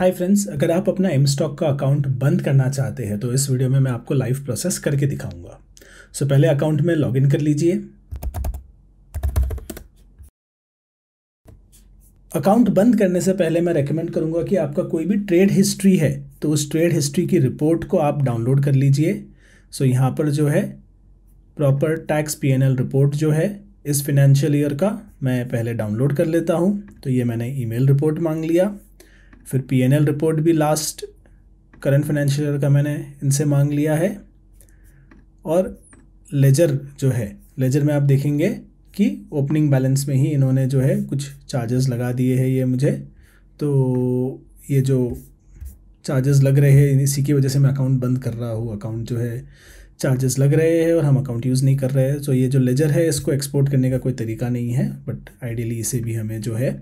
hi friends अगर आप अपना एम स्टॉक का अकाउंट बंद करना चाहते हैं तो इस वीडियो में मैं आपको लाइव प्रोसेस करके दिखाऊंगा सो so, पहले अकाउंट में लॉगिन कर लीजिए अकाउंट बंद करने से पहले मैं रेकमेंड करूंगा कि आपका कोई भी ट्रेड हिस्ट्री है तो उस ट्रेड हिस्ट्री की रिपोर्ट को आप डाउनलोड कर लीजिए सो so, यहाँ पर जो है प्रॉपर टैक्स पी रिपोर्ट जो है इस फिनेंशियल ईयर का मैं पहले डाउनलोड कर लेता हूँ तो ये मैंने ईमेल रिपोर्ट मांग लिया फिर पी रिपोर्ट भी लास्ट करंट फाइनेंशियल ईयर का मैंने इनसे मांग लिया है और लेजर जो है लेजर में आप देखेंगे कि ओपनिंग बैलेंस में ही इन्होंने जो है कुछ चार्जेस लगा दिए हैं ये मुझे तो ये जो चार्जेस लग रहे हैं इसी की वजह से मैं अकाउंट बंद कर रहा हूँ अकाउंट जो है चार्जेस लग रहे हैं और हम अकाउंट यूज़ नहीं कर रहे हैं तो ये जो लेजर है इसको एक्सपोर्ट करने का कोई तरीका नहीं है बट आइडियली इसे भी हमें जो है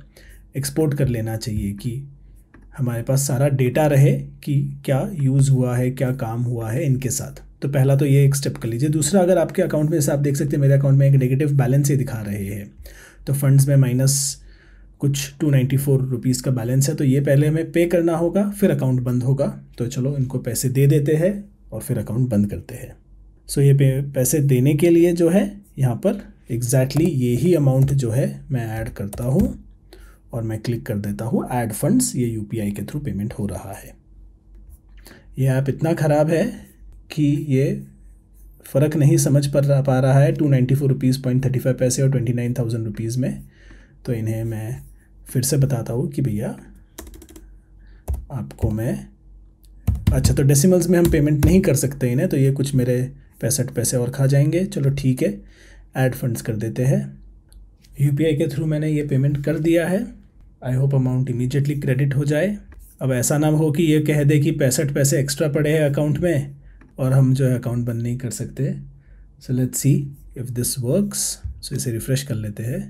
एक्सपोर्ट कर लेना चाहिए कि हमारे पास सारा डेटा रहे कि क्या यूज़ हुआ है क्या काम हुआ है इनके साथ तो पहला तो ये एक स्टेप कर लीजिए दूसरा अगर आपके अकाउंट में से आप देख सकते हैं मेरे अकाउंट में एक नेगेटिव बैलेंस ही दिखा रहे हैं तो फंड्स में माइनस कुछ टू नाइन्टी फोर रुपीज़ का बैलेंस है तो ये पहले हमें पे करना होगा फिर अकाउंट बंद होगा तो चलो इनको पैसे दे देते हैं और फिर अकाउंट बंद करते हैं सो ये पैसे देने के लिए जो है यहाँ पर एग्जैक्टली exactly ये ही अमाउंट जो है मैं ऐड करता हूँ और मैं क्लिक कर देता हूँ ऐड फंड्स ये यू के थ्रू पेमेंट हो रहा है ये ऐप इतना ख़राब है कि ये फ़र्क नहीं समझ पर पा रहा है two ninety four rupees point thirty five पैसे और ट्वेंटी नाइन थाउजेंड रुपीज़ में तो इन्हें मैं फिर से बताता हूँ कि भैया आपको मैं अच्छा तो डेसिमल्स में हम पेमेंट नहीं कर सकते इन्हें तो ये कुछ मेरे पैंसठ पैसे और खा जाएंगे चलो ठीक है ऐड फंड्स कर देते हैं यू के थ्रू मैंने ये पेमेंट कर दिया है I hope amount immediately credit हो जाए अब ऐसा ना हो कि ये कह दे कि पैंसठ पैसे एक्स्ट्रा पड़े हैं अकाउंट में और हम जो है अकाउंट बंद नहीं कर सकते so let's see if this works so इसे रिफ़्रेश कर लेते हैं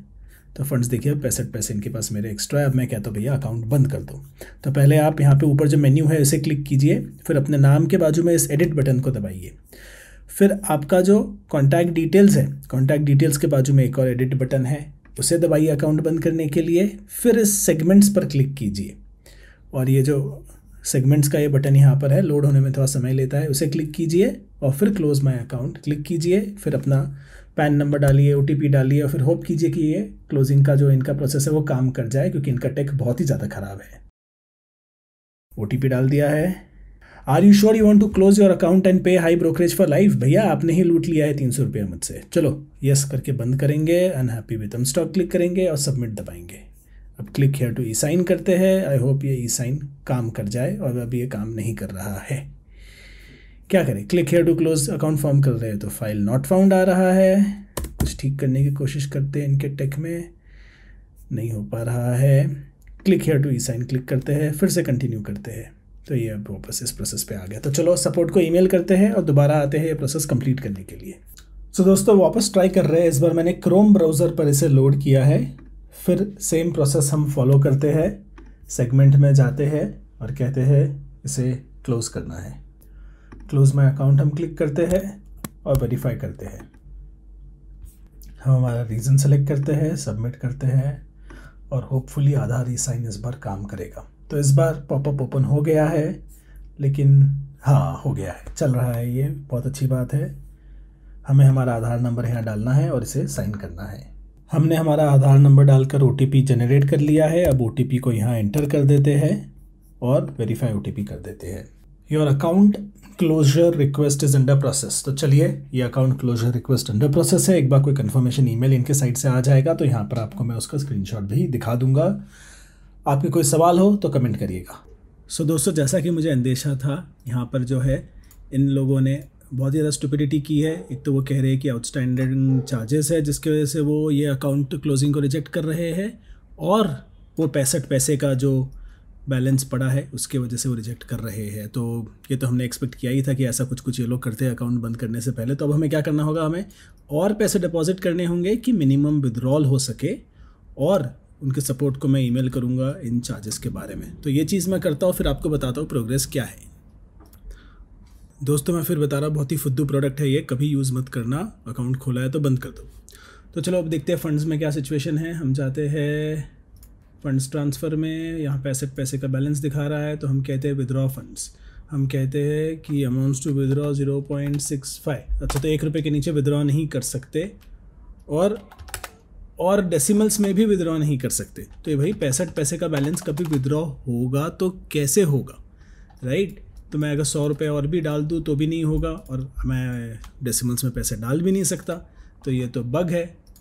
तो फंड्स देखिए अब पैंसठ पैसे इनके पास मेरे एक्स्ट्रा है अब मैं कहता हूँ भैया अकाउंट बंद कर दो तो पहले आप यहाँ पे ऊपर जो मेन्यू है उसे क्लिक कीजिए फिर अपने नाम के बाजू में इस एडिट बटन को दबाइए फिर आपका जो कॉन्टैक्ट डिटेल्स है कॉन्टैक्ट डिटेल्स के बाजू में एक और एडिट बटन है उसे दबाइए अकाउंट बंद करने के लिए फिर इस सेगमेंट्स पर क्लिक कीजिए और ये जो सेगमेंट्स का ये बटन यहाँ पर है लोड होने में थोड़ा समय लेता है उसे क्लिक कीजिए और फिर क्लोज माई अकाउंट क्लिक कीजिए फिर अपना पैन नंबर डालिए ओ डालिए और फिर होप कीजिए कि ये क्लोजिंग का जो इनका प्रोसेस है वो काम कर जाए क्योंकि इनका टेक बहुत ही ज़्यादा ख़राब है ओ डाल दिया है are you sure you want to close your account and pay high brokerage for life भैया आपने ही लूट लिया है तीन सौ रुपया मुझसे चलो यस yes करके बंद करेंगे अनहैप्पी विथ हम स्टॉक क्लिक करेंगे और सबमिट दबाएंगे अब click here to e sign करते हैं आई होप ये ई साइन काम कर जाए और अब ये काम नहीं कर रहा है क्या करें click here to close account form कर रहे हैं तो फाइल नॉट फाउंड आ रहा है कुछ ठीक करने की कोशिश करते हैं इनके टेक में नहीं हो पा रहा है click here to e sign click करते हैं फिर से कंटिन्यू करते हैं तो ये अब वापस इस प्रोसेस पे आ गया तो चलो सपोर्ट को ईमेल करते हैं और दोबारा आते हैं ये प्रोसेस कंप्लीट करने के लिए सो so, दोस्तों वापस ट्राई कर रहे हैं इस बार मैंने क्रोम ब्राउज़र पर इसे लोड किया है फिर सेम प्रोसेस हम फॉलो करते हैं सेगमेंट में जाते हैं और कहते हैं इसे क्लोज़ करना है क्लोज़ माई अकाउंट हम क्लिक करते हैं और वेरीफाई करते हैं हम हमारा रीज़न सेलेक्ट करते हैं सबमिट करते हैं और होपफुली आधार ई साइन इस बार काम करेगा तो इस बार पॉपअप ओपन हो गया है लेकिन हाँ हो गया है चल रहा है ये बहुत अच्छी बात है हमें हमारा आधार नंबर यहाँ डालना है और इसे साइन करना है हमने हमारा आधार नंबर डालकर ओ जनरेट कर लिया है अब ओ को यहाँ एंटर कर देते हैं और वेरीफाई ओ कर देते हैं your account closure request is under process तो चलिए ये account closure request under process है एक बार कोई कन्फर्मेशन ई इनके साइड से आ जाएगा तो यहाँ पर आपको मैं उसका स्क्रीनशॉट भी दिखा दूंगा आपके कोई सवाल हो तो कमेंट करिएगा सो so, दोस्तों जैसा कि मुझे अंदेशा था यहाँ पर जो है इन लोगों ने बहुत ज़्यादा स्टूपिडिटी की है एक तो वो कह रहे हैं कि आउटस्टैंडिंग चार्जेस है जिसकी वजह से वो ये अकाउंट क्लोजिंग को रिजेक्ट कर रहे हैं और वो पैंसठ पैसे का जो बैलेंस पड़ा है उसके वजह से वो रिजेक्ट कर रहे हैं तो ये तो हमने एक्सपेक्ट किया ही था कि ऐसा कुछ कुछ ये लोग करते हैं अकाउंट बंद करने से पहले तो अब हमें क्या करना होगा हमें और पैसे डिपॉजिट करने होंगे कि मिनिमम विदड्रॉल हो सके और उनके सपोर्ट को मैं ईमेल करूँगा इन चार्जेस के बारे में तो ये चीज़ मैं करता हूँ फिर आपको बताता हूँ प्रोग्रेस क्या है दोस्तों मैं फिर बता रहा बहुत ही फुद्दू प्रोडक्ट है ये कभी यूज़ मत करना अकाउंट खोला है तो बंद कर दो तो चलो अब देखते हैं फंड्स में क्या सिचुएशन है हम जाते हैं फंड्स ट्रांसफ़र में यहाँ पैसे पैसे का बैलेंस दिखा रहा है तो हम कहते हैं विदड्रॉ फंड्स हम कहते हैं कि amounts to withdraw zero point six five अच्छा तो एक रुपये के नीचे विदड्रॉ नहीं कर सकते और और डेसिमल्स में भी विद्रॉ नहीं कर सकते तो ये भाई पैंसठ पैसे का बैलेंस कभी विद्रॉ होगा तो कैसे होगा राइट तो मैं अगर सौ रुपये और भी डाल दूँ तो भी नहीं होगा और मैं डेसिमल्स में पैसे डाल भी नहीं सकता तो ये तो बग है